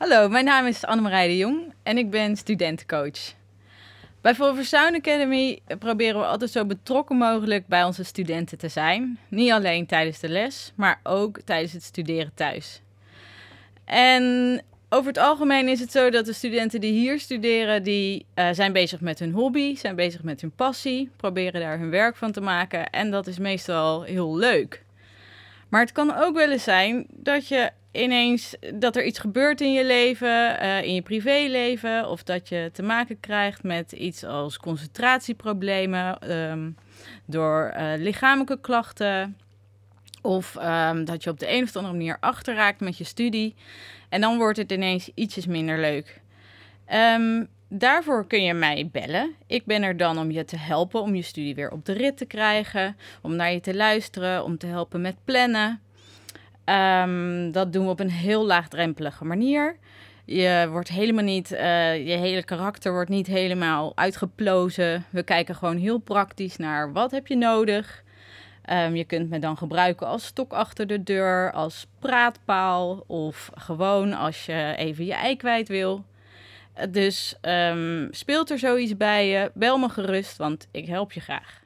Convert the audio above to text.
Hallo, mijn naam is Annemarij de Jong en ik ben studentencoach. Bij Forever Sound Academy proberen we altijd zo betrokken mogelijk bij onze studenten te zijn. Niet alleen tijdens de les, maar ook tijdens het studeren thuis. En over het algemeen is het zo dat de studenten die hier studeren, die eh, zijn bezig met hun hobby, zijn bezig met hun passie, proberen daar hun werk van te maken en dat is meestal heel leuk. Maar het kan ook wel eens zijn dat je ineens dat er iets gebeurt in je leven, eh, in je privéleven, of dat je te maken krijgt met iets als concentratieproblemen ehm, door eh, lichamelijke klachten, of ehm, dat je op de een of andere manier achterraakt met je studie. En dan wordt het ineens ietsjes minder leuk. Um, daarvoor kun je mij bellen. Ik ben er dan om je te helpen om je studie weer op de rit te krijgen, om naar je te luisteren, om te helpen met plannen. Ehm, dat doen we op een heel laagdrempelige manier. Je wordt helemaal niet, eh, je hele karakter wordt niet helemaal uitgeplozen. We kijken gewoon heel praktisch naar wat heb je nodig. Um, je kunt me dan gebruiken als stok achter de deur, als praatpaal of gewoon als je even je ei kwijt wil. Eh, dus ehm, speelt er zoiets bij je, bel me gerust, want ik help je graag.